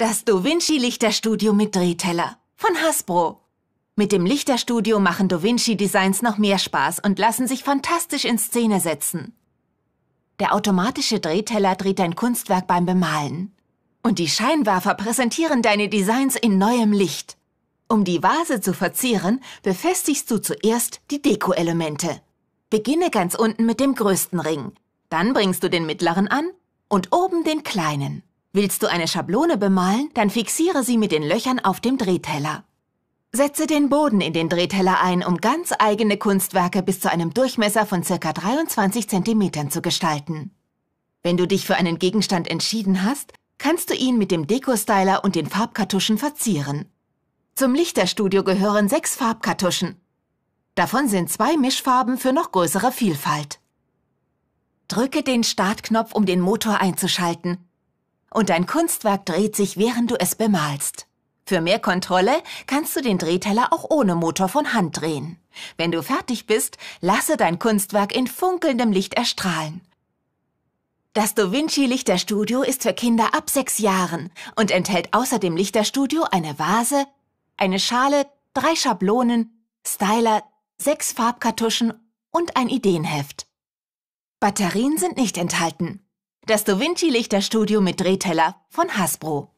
Das DaVinci Lichterstudio mit Drehteller von Hasbro. Mit dem Lichterstudio machen DaVinci Designs noch mehr Spaß und lassen sich fantastisch in Szene setzen. Der automatische Drehteller dreht dein Kunstwerk beim Bemalen. Und die Scheinwerfer präsentieren deine Designs in neuem Licht. Um die Vase zu verzieren, befestigst du zuerst die Deko-Elemente. Beginne ganz unten mit dem größten Ring, dann bringst du den mittleren an und oben den kleinen. Willst du eine Schablone bemalen, dann fixiere sie mit den Löchern auf dem Drehteller. Setze den Boden in den Drehteller ein, um ganz eigene Kunstwerke bis zu einem Durchmesser von ca. 23 cm zu gestalten. Wenn du dich für einen Gegenstand entschieden hast, kannst du ihn mit dem Deko-Styler und den Farbkartuschen verzieren. Zum Lichterstudio gehören sechs Farbkartuschen. Davon sind zwei Mischfarben für noch größere Vielfalt. Drücke den Startknopf, um den Motor einzuschalten und dein Kunstwerk dreht sich, während du es bemalst. Für mehr Kontrolle kannst du den Drehteller auch ohne Motor von Hand drehen. Wenn du fertig bist, lasse dein Kunstwerk in funkelndem Licht erstrahlen. Das DaVinci Lichterstudio ist für Kinder ab sechs Jahren und enthält außer dem Lichterstudio eine Vase, eine Schale, drei Schablonen, Styler, sechs Farbkartuschen und ein Ideenheft. Batterien sind nicht enthalten. Das DaVinci Vinci Lichterstudio mit Drehteller von Hasbro.